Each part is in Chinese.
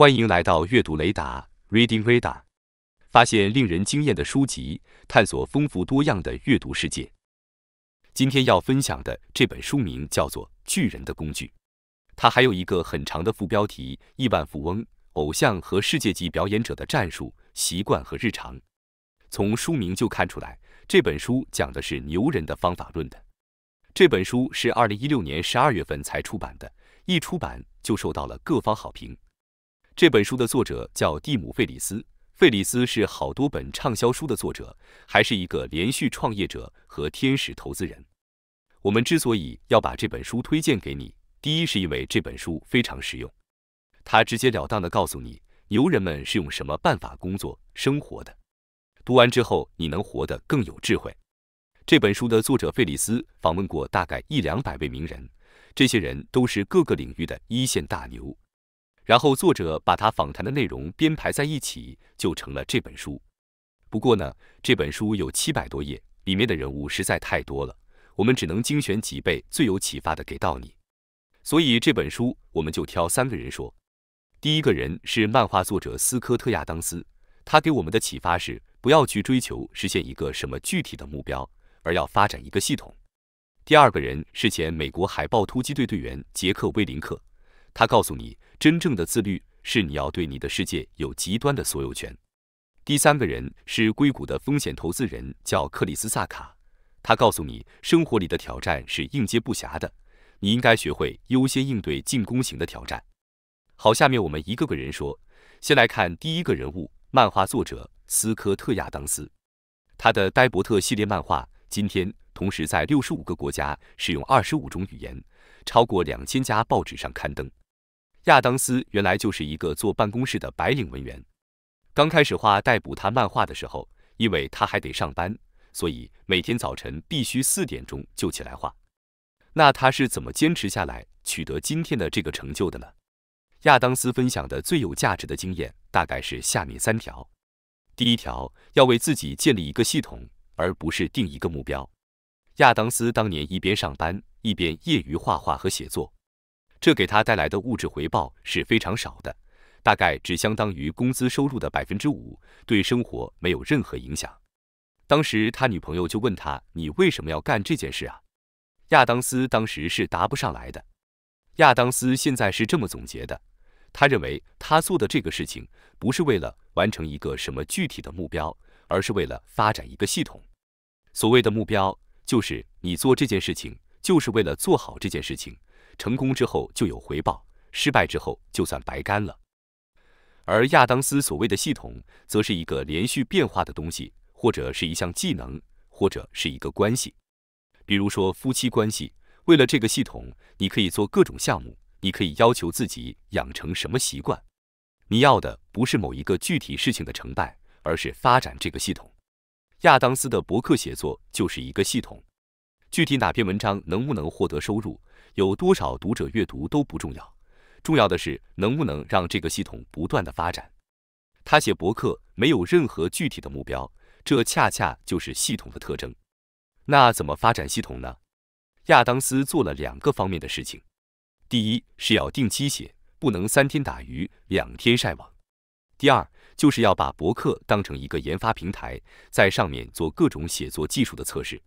欢迎来到阅读雷达 Reading Radar，发现令人惊艳的书籍，探索丰富多样的阅读世界。今天要分享的这本书名叫做《巨人的工具》，它还有一个很长的副标题：亿万富翁、偶像和世界级表演者的战术、习惯和日常。从书名就看出来，这本书讲的是牛人的方法论的。这本书是二零一六年十二月份才出版的，一出版就受到了各方好评。这本书的作者叫蒂姆·费里斯，费里斯是好多本畅销书的作者，还是一个连续创业者和天使投资人。我们之所以要把这本书推荐给你，第一是因为这本书非常实用，它直截了当地告诉你牛人们是用什么办法工作生活的。读完之后，你能活得更有智慧。这本书的作者费里斯访问过大概一两百位名人，这些人都是各个领域的一线大牛。然后作者把他访谈的内容编排在一起，就成了这本书。不过呢，这本书有七百多页，里面的人物实在太多了，我们只能精选几倍最有启发的给到你。所以这本书我们就挑三个人说。第一个人是漫画作者斯科特·亚当斯，他给我们的启发是不要去追求实现一个什么具体的目标，而要发展一个系统。第二个人是前美国海豹突击队队员杰克·威林克，他告诉你。真正的自律是你要对你的世界有极端的所有权。第三个人是硅谷的风险投资人，叫克里斯萨卡，他告诉你，生活里的挑战是应接不暇的，你应该学会优先应对进攻型的挑战。好，下面我们一个个人说，先来看第一个人物，漫画作者斯科特亚当斯，他的呆伯特系列漫画今天同时在六十五个国家使用二十五种语言，超过两千家报纸上刊登。亚当斯原来就是一个坐办公室的白领文员。刚开始画逮捕他漫画的时候，因为他还得上班，所以每天早晨必须四点钟就起来画。那他是怎么坚持下来，取得今天的这个成就的呢？亚当斯分享的最有价值的经验大概是下面三条：第一条，要为自己建立一个系统，而不是定一个目标。亚当斯当年一边上班，一边业余画画和写作。这给他带来的物质回报是非常少的，大概只相当于工资收入的百分之五，对生活没有任何影响。当时他女朋友就问他：“你为什么要干这件事啊？”亚当斯当时是答不上来的。亚当斯现在是这么总结的：他认为他做的这个事情不是为了完成一个什么具体的目标，而是为了发展一个系统。所谓的目标，就是你做这件事情，就是为了做好这件事情。成功之后就有回报，失败之后就算白干了。而亚当斯所谓的系统，则是一个连续变化的东西，或者是一项技能，或者是一个关系。比如说夫妻关系，为了这个系统，你可以做各种项目，你可以要求自己养成什么习惯。你要的不是某一个具体事情的成败，而是发展这个系统。亚当斯的博客写作就是一个系统，具体哪篇文章能不能获得收入？有多少读者阅读都不重要，重要的是能不能让这个系统不断的发展。他写博客没有任何具体的目标，这恰恰就是系统的特征。那怎么发展系统呢？亚当斯做了两个方面的事情：第一是要定期写，不能三天打鱼两天晒网；第二就是要把博客当成一个研发平台，在上面做各种写作技术的测试。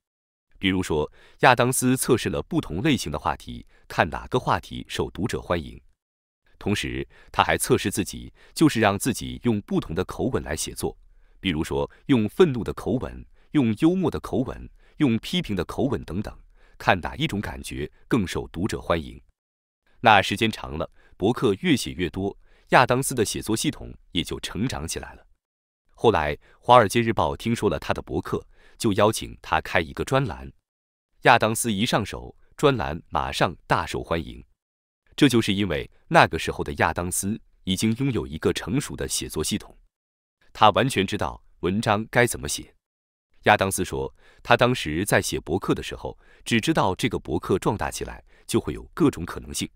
比如说，亚当斯测试了不同类型的话题，看哪个话题受读者欢迎。同时，他还测试自己，就是让自己用不同的口吻来写作，比如说用愤怒的口吻、用幽默的口吻、用批评的口吻等等，看哪一种感觉更受读者欢迎。那时间长了，博客越写越多，亚当斯的写作系统也就成长起来了。后来，《华尔街日报》听说了他的博客。就邀请他开一个专栏，亚当斯一上手，专栏马上大受欢迎。这就是因为那个时候的亚当斯已经拥有一个成熟的写作系统，他完全知道文章该怎么写。亚当斯说，他当时在写博客的时候，只知道这个博客壮大起来就会有各种可能性，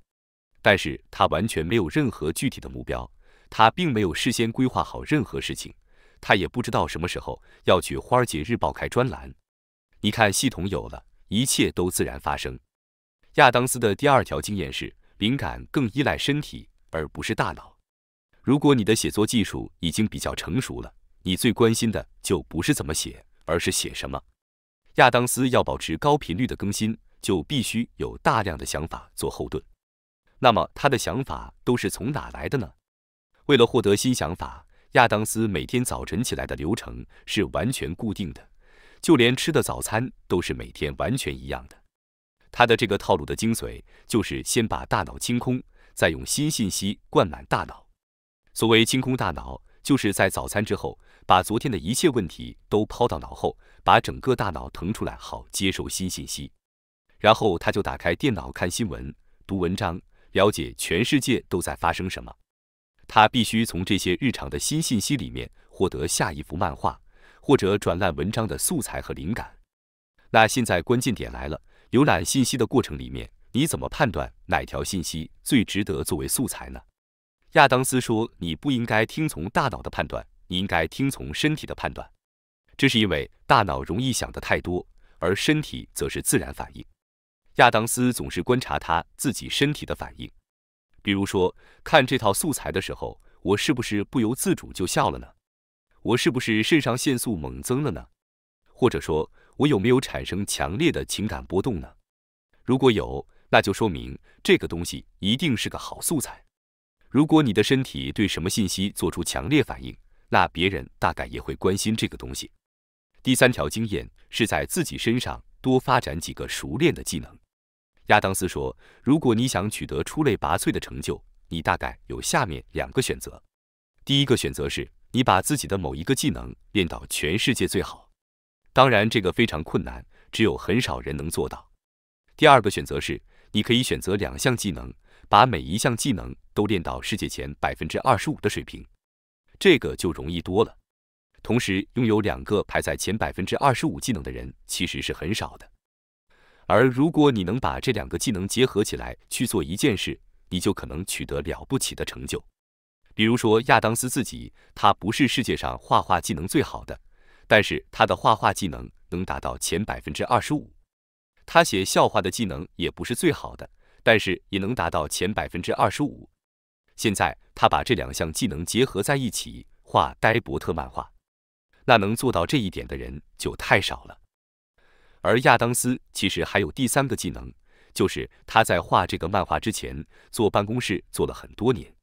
但是他完全没有任何具体的目标，他并没有事先规划好任何事情。他也不知道什么时候要去《花儿姐日报》开专栏。你看，系统有了一切都自然发生。亚当斯的第二条经验是，灵感更依赖身体而不是大脑。如果你的写作技术已经比较成熟了，你最关心的就不是怎么写，而是写什么。亚当斯要保持高频率的更新，就必须有大量的想法做后盾。那么他的想法都是从哪来的呢？为了获得新想法。亚当斯每天早晨起来的流程是完全固定的，就连吃的早餐都是每天完全一样的。他的这个套路的精髓就是先把大脑清空，再用新信息灌满大脑。所谓清空大脑，就是在早餐之后把昨天的一切问题都抛到脑后，把整个大脑腾出来好接收新信息。然后他就打开电脑看新闻、读文章，了解全世界都在发生什么。他必须从这些日常的新信息里面获得下一幅漫画或者转烂文章的素材和灵感。那现在关键点来了，浏览信息的过程里面，你怎么判断哪条信息最值得作为素材呢？亚当斯说：“你不应该听从大脑的判断，你应该听从身体的判断。这是因为大脑容易想的太多，而身体则是自然反应。”亚当斯总是观察他自己身体的反应。比如说，看这套素材的时候，我是不是不由自主就笑了呢？我是不是肾上腺素猛增了呢？或者说，我有没有产生强烈的情感波动呢？如果有，那就说明这个东西一定是个好素材。如果你的身体对什么信息做出强烈反应，那别人大概也会关心这个东西。第三条经验是在自己身上多发展几个熟练的技能。亚当斯说：“如果你想取得出类拔萃的成就，你大概有下面两个选择。第一个选择是你把自己的某一个技能练到全世界最好，当然这个非常困难，只有很少人能做到。第二个选择是，你可以选择两项技能，把每一项技能都练到世界前百分之二十五的水平，这个就容易多了。同时拥有两个排在前百分之二十五技能的人其实是很少的。”而如果你能把这两个技能结合起来去做一件事，你就可能取得了不起的成就。比如说亚当斯自己，他不是世界上画画技能最好的，但是他的画画技能能达到前百分之二十五。他写笑话的技能也不是最好的，但是也能达到前百分之二十五。现在他把这两项技能结合在一起画呆伯特漫画，那能做到这一点的人就太少了。而亚当斯其实还有第三个技能，就是他在画这个漫画之前，做办公室做了很多年。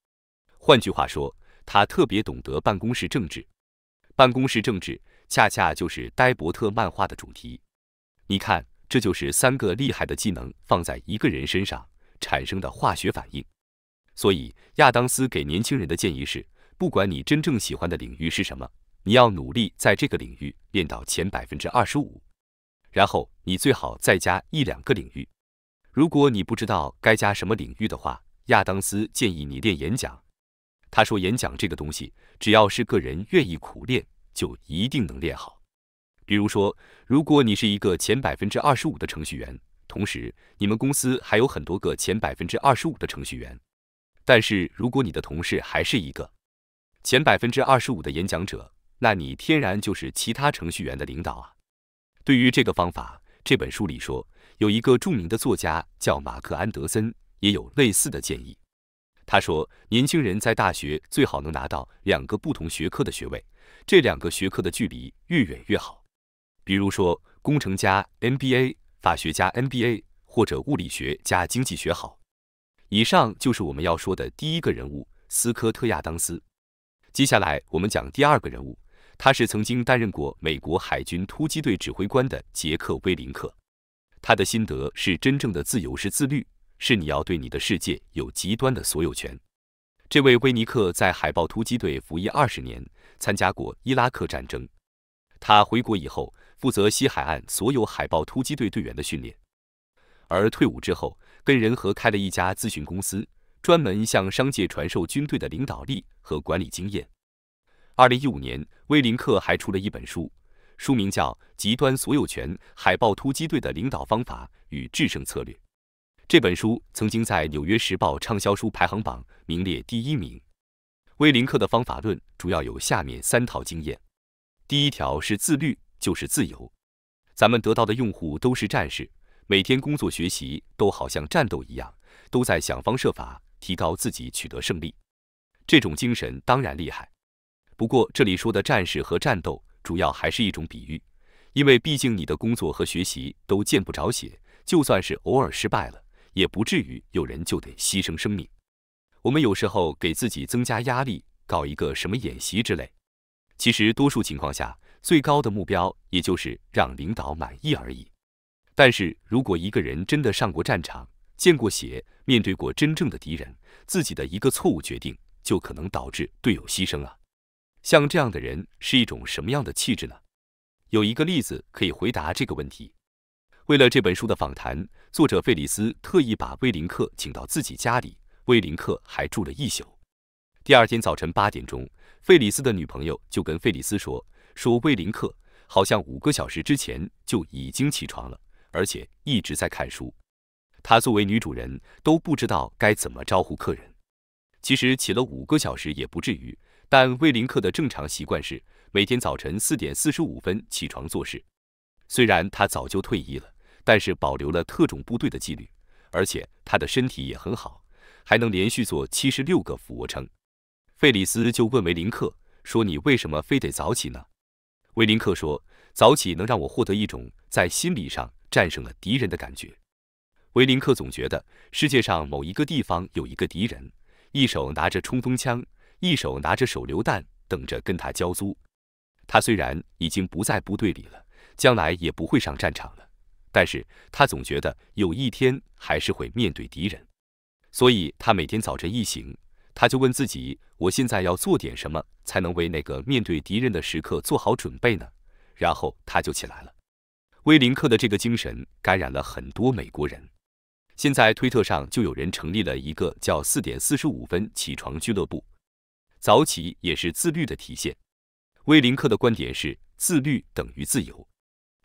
换句话说，他特别懂得办公室政治。办公室政治恰恰就是呆伯特漫画的主题。你看，这就是三个厉害的技能放在一个人身上产生的化学反应。所以，亚当斯给年轻人的建议是：不管你真正喜欢的领域是什么，你要努力在这个领域练到前百分之二十五。然后你最好再加一两个领域。如果你不知道该加什么领域的话，亚当斯建议你练演讲。他说：“演讲这个东西，只要是个人愿意苦练，就一定能练好。”比如说，如果你是一个前百分之二十五的程序员，同时你们公司还有很多个前百分之二十五的程序员，但是如果你的同事还是一个前百分之二十五的演讲者，那你天然就是其他程序员的领导啊。对于这个方法，这本书里说有一个著名的作家叫马克·安德森，也有类似的建议。他说，年轻人在大学最好能拿到两个不同学科的学位，这两个学科的距离越远越好。比如说，工程加 MBA，法学家 MBA，或者物理学加经济学好。以上就是我们要说的第一个人物，斯科特·亚当斯。接下来我们讲第二个人物。他是曾经担任过美国海军突击队指挥官的杰克·威林克，他的心得是：真正的自由是自律，是你要对你的世界有极端的所有权。这位威尼克在海豹突击队服役二十年，参加过伊拉克战争。他回国以后，负责西海岸所有海豹突击队队员的训练，而退伍之后，跟人合开了一家咨询公司，专门向商界传授军队的领导力和管理经验。二零一五年，威林克还出了一本书，书名叫《极端所有权：海豹突击队的领导方法与制胜策略》。这本书曾经在《纽约时报》畅销书排行榜名列第一名。威林克的方法论主要有下面三套经验：第一条是自律，就是自由。咱们得到的用户都是战士，每天工作学习都好像战斗一样，都在想方设法提高自己，取得胜利。这种精神当然厉害。不过，这里说的战士和战斗，主要还是一种比喻，因为毕竟你的工作和学习都见不着血，就算是偶尔失败了，也不至于有人就得牺牲生命。我们有时候给自己增加压力，搞一个什么演习之类，其实多数情况下，最高的目标也就是让领导满意而已。但是如果一个人真的上过战场，见过血，面对过真正的敌人，自己的一个错误决定就可能导致队友牺牲啊。像这样的人是一种什么样的气质呢？有一个例子可以回答这个问题。为了这本书的访谈，作者费里斯特意把威林克请到自己家里，威林克还住了一宿。第二天早晨八点钟，费里斯的女朋友就跟费里斯说：“说威林克好像五个小时之前就已经起床了，而且一直在看书。他作为女主人都不知道该怎么招呼客人。其实起了五个小时也不至于。”但威林克的正常习惯是每天早晨四点四十五分起床做事。虽然他早就退役了，但是保留了特种部队的纪律，而且他的身体也很好，还能连续做七十六个俯卧撑。费里斯就问威林克说：“你为什么非得早起呢？”威林克说：“早起能让我获得一种在心理上战胜了敌人的感觉。”威林克总觉得世界上某一个地方有一个敌人，一手拿着冲锋枪。一手拿着手榴弹等着跟他交租，他虽然已经不在部队里了，将来也不会上战场了，但是他总觉得有一天还是会面对敌人，所以他每天早晨一醒，他就问自己：我现在要做点什么才能为那个面对敌人的时刻做好准备呢？然后他就起来了。威林克的这个精神感染了很多美国人，现在推特上就有人成立了一个叫“四点四十五分起床俱乐部”。早起也是自律的体现。威林克的观点是：自律等于自由。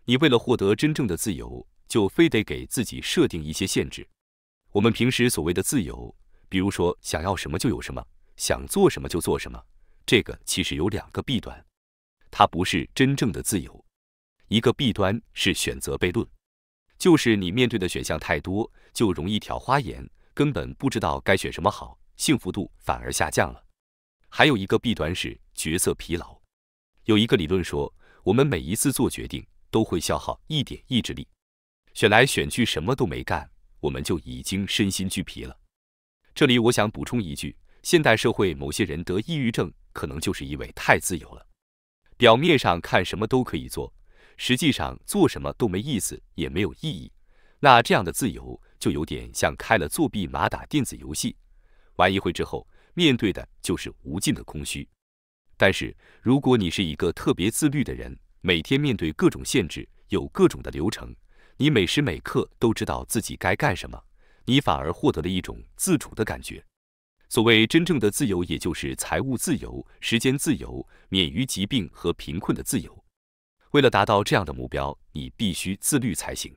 你为了获得真正的自由，就非得给自己设定一些限制。我们平时所谓的自由，比如说想要什么就有什么，想做什么就做什么，这个其实有两个弊端。它不是真正的自由。一个弊端是选择悖论，就是你面对的选项太多，就容易挑花眼，根本不知道该选什么好，幸福度反而下降了。还有一个弊端是角色疲劳。有一个理论说，我们每一次做决定都会消耗一点意志力，选来选去什么都没干，我们就已经身心俱疲了。这里我想补充一句，现代社会某些人得抑郁症，可能就是因为太自由了。表面上看什么都可以做，实际上做什么都没意思，也没有意义。那这样的自由就有点像开了作弊码打电子游戏，玩一会之后。面对的就是无尽的空虚。但是，如果你是一个特别自律的人，每天面对各种限制，有各种的流程，你每时每刻都知道自己该干什么，你反而获得了一种自主的感觉。所谓真正的自由，也就是财务自由、时间自由、免于疾病和贫困的自由。为了达到这样的目标，你必须自律才行。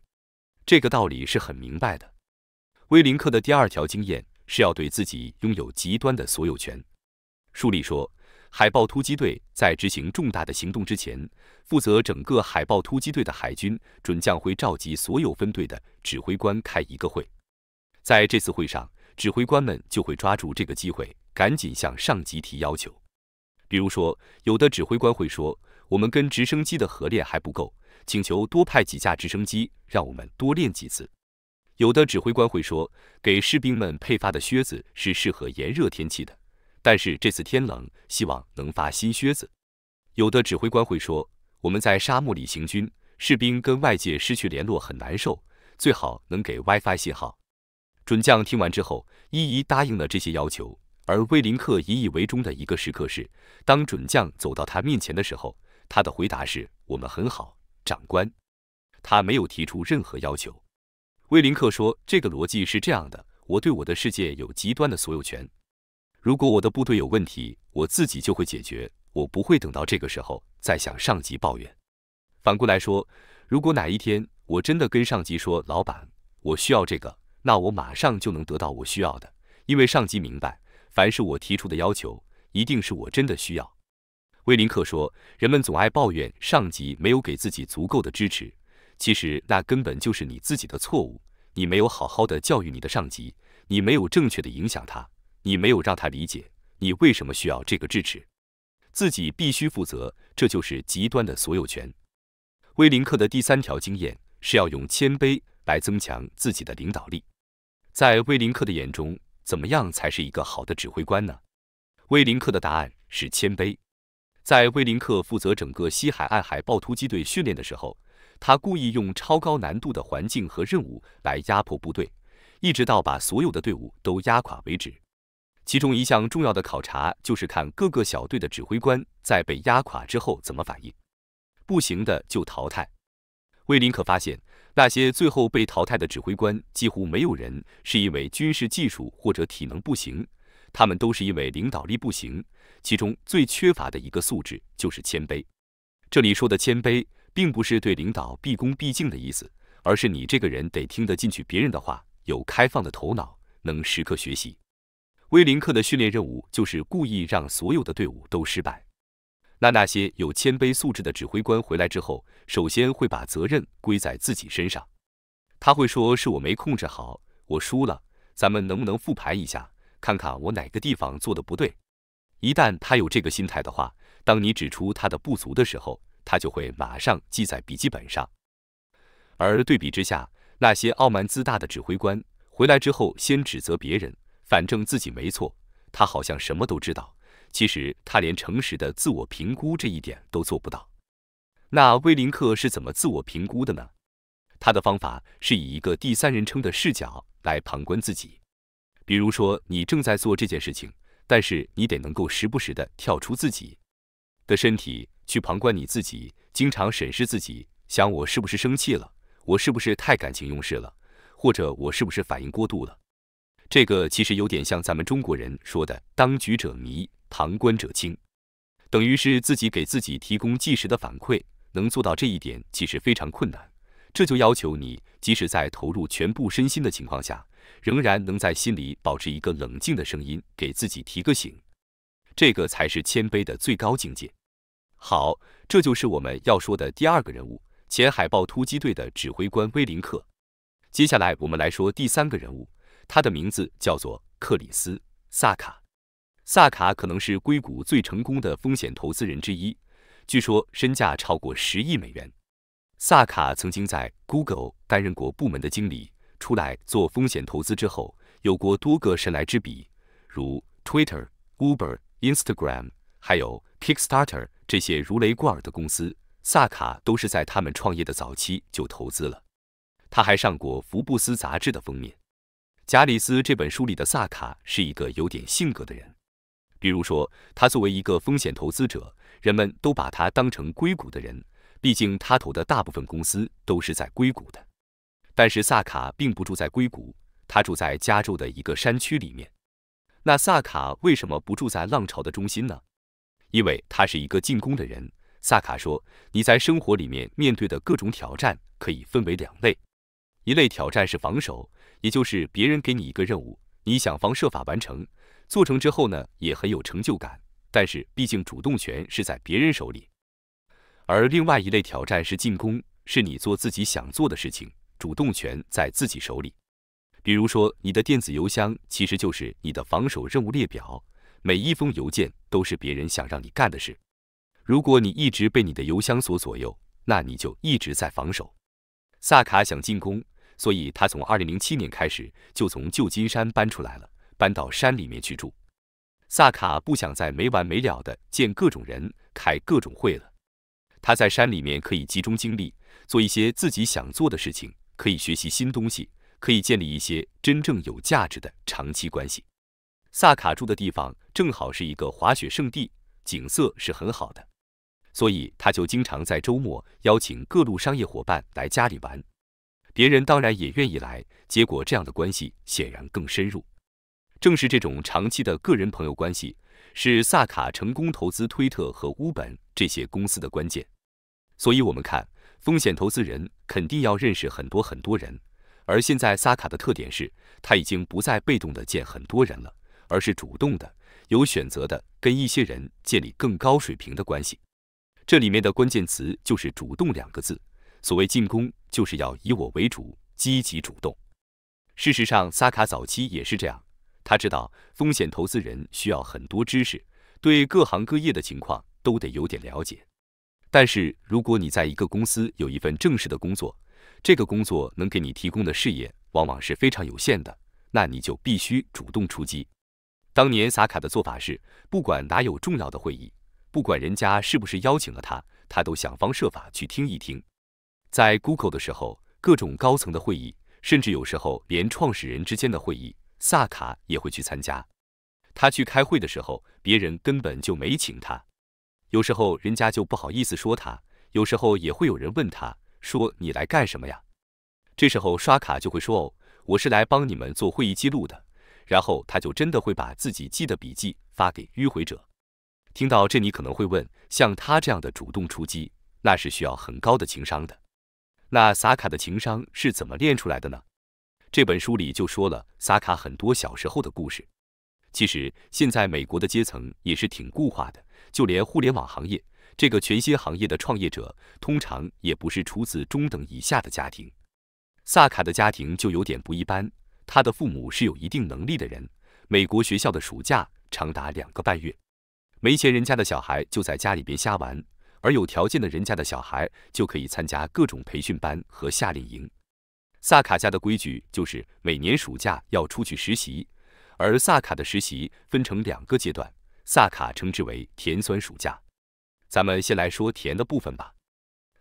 这个道理是很明白的。威林克的第二条经验。是要对自己拥有极端的所有权。书里说，海豹突击队在执行重大的行动之前，负责整个海豹突击队的海军准将会召集所有分队的指挥官开一个会。在这次会上，指挥官们就会抓住这个机会，赶紧向上级提要求。比如说，有的指挥官会说：“我们跟直升机的合练还不够，请求多派几架直升机，让我们多练几次。”有的指挥官会说，给士兵们配发的靴子是适合炎热天气的，但是这次天冷，希望能发新靴子。有的指挥官会说，我们在沙漠里行军，士兵跟外界失去联络很难受，最好能给 WiFi 信号。准将听完之后，一一答应了这些要求。而威林克引以为中的一个时刻是，当准将走到他面前的时候，他的回答是我们很好，长官。他没有提出任何要求。威林克说：“这个逻辑是这样的，我对我的世界有极端的所有权。如果我的部队有问题，我自己就会解决，我不会等到这个时候再向上级抱怨。反过来说，如果哪一天我真的跟上级说‘老板，我需要这个’，那我马上就能得到我需要的，因为上级明白，凡是我提出的要求，一定是我真的需要。”威林克说：“人们总爱抱怨上级没有给自己足够的支持。”其实那根本就是你自己的错误，你没有好好的教育你的上级，你没有正确的影响他，你没有让他理解你为什么需要这个支持，自己必须负责，这就是极端的所有权。威林克的第三条经验是要用谦卑来增强自己的领导力。在威林克的眼中，怎么样才是一个好的指挥官呢？威林克的答案是谦卑。在威林克负责整个西海岸海豹突击队训练的时候。他故意用超高难度的环境和任务来压迫部队，一直到把所有的队伍都压垮为止。其中一项重要的考察就是看各个小队的指挥官在被压垮之后怎么反应，不行的就淘汰。威林可发现，那些最后被淘汰的指挥官几乎没有人是因为军事技术或者体能不行，他们都是因为领导力不行。其中最缺乏的一个素质就是谦卑。这里说的谦卑。并不是对领导毕恭毕敬的意思，而是你这个人得听得进去别人的话，有开放的头脑，能时刻学习。威林克的训练任务就是故意让所有的队伍都失败。那那些有谦卑素质的指挥官回来之后，首先会把责任归在自己身上，他会说是我没控制好，我输了，咱们能不能复盘一下，看看我哪个地方做的不对？一旦他有这个心态的话，当你指出他的不足的时候，他就会马上记在笔记本上，而对比之下，那些傲慢自大的指挥官回来之后，先指责别人，反正自己没错。他好像什么都知道，其实他连诚实的自我评估这一点都做不到。那威林克是怎么自我评估的呢？他的方法是以一个第三人称的视角来旁观自己。比如说，你正在做这件事情，但是你得能够时不时的跳出自己的身体。去旁观你自己，经常审视自己，想我是不是生气了？我是不是太感情用事了？或者我是不是反应过度了？这个其实有点像咱们中国人说的“当局者迷，旁观者清”，等于是自己给自己提供即时的反馈。能做到这一点其实非常困难，这就要求你即使在投入全部身心的情况下，仍然能在心里保持一个冷静的声音，给自己提个醒。这个才是谦卑的最高境界。好，这就是我们要说的第二个人物，前海豹突击队的指挥官威林克。接下来我们来说第三个人物，他的名字叫做克里斯萨卡。萨卡可能是硅谷最成功的风险投资人之一，据说身价超过十亿美元。萨卡曾经在 Google 担任过部门的经理，出来做风险投资之后，有过多个神来之笔，如 Twitter、Uber、Instagram，还有 Kickstarter。这些如雷贯耳的公司，萨卡都是在他们创业的早期就投资了。他还上过《福布斯》杂志的封面。贾里斯这本书里的萨卡是一个有点性格的人。比如说，他作为一个风险投资者，人们都把他当成硅谷的人，毕竟他投的大部分公司都是在硅谷的。但是萨卡并不住在硅谷，他住在加州的一个山区里面。那萨卡为什么不住在浪潮的中心呢？因为他是一个进攻的人，萨卡说：“你在生活里面面对的各种挑战可以分为两类，一类挑战是防守，也就是别人给你一个任务，你想方设法完成，做成之后呢也很有成就感。但是毕竟主动权是在别人手里。而另外一类挑战是进攻，是你做自己想做的事情，主动权在自己手里。比如说你的电子邮箱其实就是你的防守任务列表。”每一封邮件都是别人想让你干的事。如果你一直被你的邮箱所左右，那你就一直在防守。萨卡想进攻，所以他从2007年开始就从旧金山搬出来了，搬到山里面去住。萨卡不想再没完没了地见各种人、开各种会了。他在山里面可以集中精力做一些自己想做的事情，可以学习新东西，可以建立一些真正有价值的长期关系。萨卡住的地方正好是一个滑雪圣地，景色是很好的，所以他就经常在周末邀请各路商业伙伴来家里玩，别人当然也愿意来。结果这样的关系显然更深入。正是这种长期的个人朋友关系，是萨卡成功投资推特和乌本这些公司的关键。所以，我们看风险投资人肯定要认识很多很多人，而现在萨卡的特点是他已经不再被动的见很多人了。而是主动的，有选择的跟一些人建立更高水平的关系。这里面的关键词就是“主动”两个字。所谓进攻，就是要以我为主，积极主动。事实上，萨卡早期也是这样。他知道风险投资人需要很多知识，对各行各业的情况都得有点了解。但是，如果你在一个公司有一份正式的工作，这个工作能给你提供的视野往往是非常有限的，那你就必须主动出击。当年萨卡的做法是，不管哪有重要的会议，不管人家是不是邀请了他，他都想方设法去听一听。在 Google 的时候，各种高层的会议，甚至有时候连创始人之间的会议，萨卡也会去参加。他去开会的时候，别人根本就没请他。有时候人家就不好意思说他，有时候也会有人问他说：“你来干什么呀？”这时候刷卡就会说：“哦，我是来帮你们做会议记录的。”然后他就真的会把自己记的笔记发给迂回者。听到这，你可能会问，像他这样的主动出击，那是需要很高的情商的。那萨卡的情商是怎么练出来的呢？这本书里就说了萨卡很多小时候的故事。其实现在美国的阶层也是挺固化的，就连互联网行业这个全新行业的创业者，通常也不是出自中等以下的家庭。萨卡的家庭就有点不一般。他的父母是有一定能力的人。美国学校的暑假长达两个半月，没钱人家的小孩就在家里边瞎玩，而有条件的人家的小孩就可以参加各种培训班和夏令营。萨卡家的规矩就是每年暑假要出去实习，而萨卡的实习分成两个阶段，萨卡称之为甜酸暑假。咱们先来说甜的部分吧。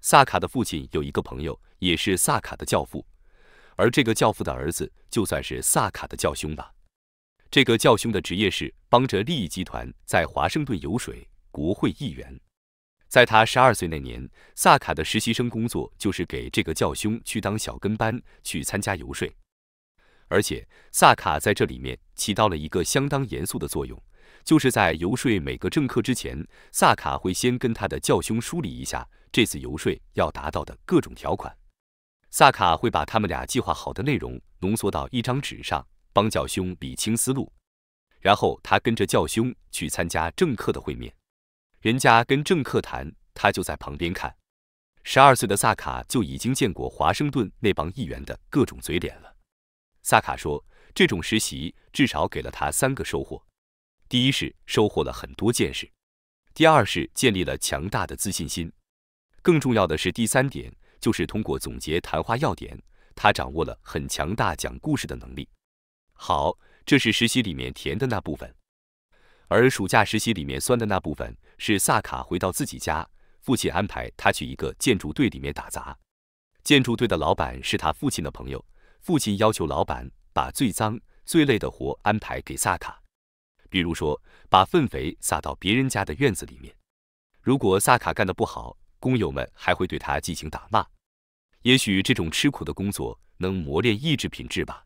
萨卡的父亲有一个朋友，也是萨卡的教父。而这个教父的儿子，就算是萨卡的教兄吧。这个教兄的职业是帮着利益集团在华盛顿游说国会议员。在他十二岁那年，萨卡的实习生工作就是给这个教兄去当小跟班，去参加游说。而且，萨卡在这里面起到了一个相当严肃的作用，就是在游说每个政客之前，萨卡会先跟他的教兄梳理一下这次游说要达到的各种条款。萨卡会把他们俩计划好的内容浓缩到一张纸上，帮教兄理清思路，然后他跟着教兄去参加政客的会面，人家跟政客谈，他就在旁边看。十二岁的萨卡就已经见过华盛顿那帮议员的各种嘴脸了。萨卡说，这种实习至少给了他三个收获：第一是收获了很多见识，第二是建立了强大的自信心，更重要的是第三点。就是通过总结谈话要点，他掌握了很强大讲故事的能力。好，这是实习里面填的那部分，而暑假实习里面酸的那部分是萨卡回到自己家，父亲安排他去一个建筑队里面打杂。建筑队的老板是他父亲的朋友，父亲要求老板把最脏、最累的活安排给萨卡，比如说把粪肥撒到别人家的院子里面。如果萨卡干的不好，工友们还会对他进行打骂，也许这种吃苦的工作能磨练意志品质吧。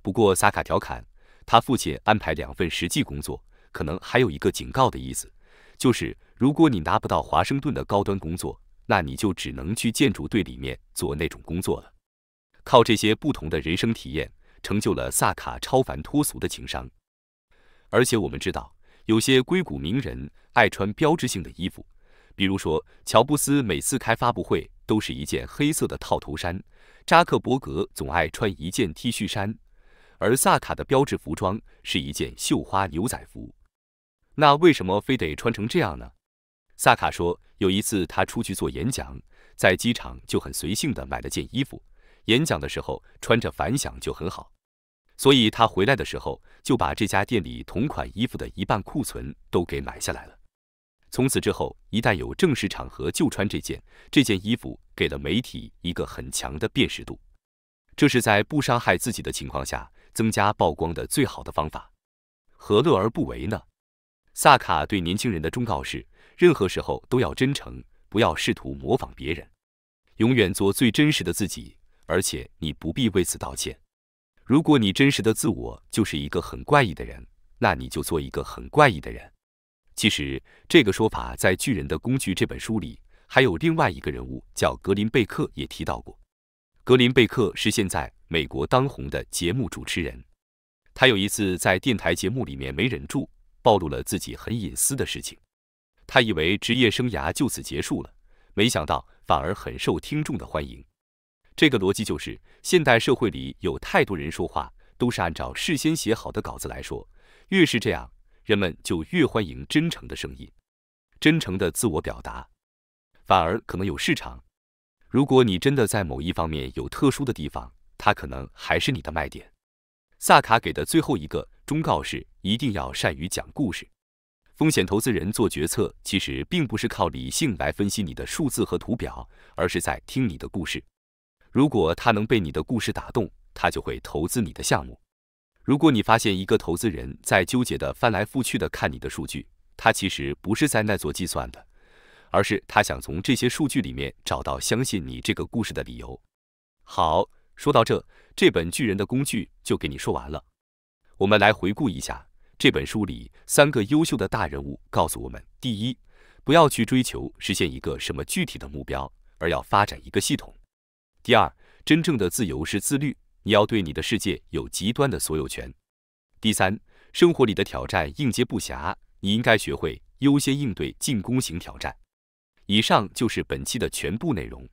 不过萨卡调侃，他父亲安排两份实际工作，可能还有一个警告的意思，就是如果你拿不到华盛顿的高端工作，那你就只能去建筑队里面做那种工作了。靠这些不同的人生体验，成就了萨卡超凡脱俗的情商。而且我们知道，有些硅谷名人爱穿标志性的衣服。比如说，乔布斯每次开发布会都是一件黑色的套头衫，扎克伯格总爱穿一件 T 恤衫，而萨卡的标志服装是一件绣花牛仔服。那为什么非得穿成这样呢？萨卡说，有一次他出去做演讲，在机场就很随性的买了件衣服，演讲的时候穿着反响就很好，所以他回来的时候就把这家店里同款衣服的一半库存都给买下来了。从此之后，一旦有正式场合就穿这件这件衣服，给了媒体一个很强的辨识度。这是在不伤害自己的情况下增加曝光的最好的方法，何乐而不为呢？萨卡对年轻人的忠告是：任何时候都要真诚，不要试图模仿别人，永远做最真实的自己。而且你不必为此道歉。如果你真实的自我就是一个很怪异的人，那你就做一个很怪异的人。其实这个说法在《巨人的工具》这本书里，还有另外一个人物叫格林贝克也提到过。格林贝克是现在美国当红的节目主持人，他有一次在电台节目里面没忍住，暴露了自己很隐私的事情。他以为职业生涯就此结束了，没想到反而很受听众的欢迎。这个逻辑就是，现代社会里有太多人说话都是按照事先写好的稿子来说，越是这样。人们就越欢迎真诚的声音，真诚的自我表达，反而可能有市场。如果你真的在某一方面有特殊的地方，它可能还是你的卖点。萨卡给的最后一个忠告是，一定要善于讲故事。风险投资人做决策其实并不是靠理性来分析你的数字和图表，而是在听你的故事。如果他能被你的故事打动，他就会投资你的项目。如果你发现一个投资人在纠结的翻来覆去的看你的数据，他其实不是在那做计算的，而是他想从这些数据里面找到相信你这个故事的理由。好，说到这，这本巨人的工具就给你说完了。我们来回顾一下这本书里三个优秀的大人物告诉我们：第一，不要去追求实现一个什么具体的目标，而要发展一个系统；第二，真正的自由是自律。你要对你的世界有极端的所有权。第三，生活里的挑战应接不暇，你应该学会优先应对进攻型挑战。以上就是本期的全部内容。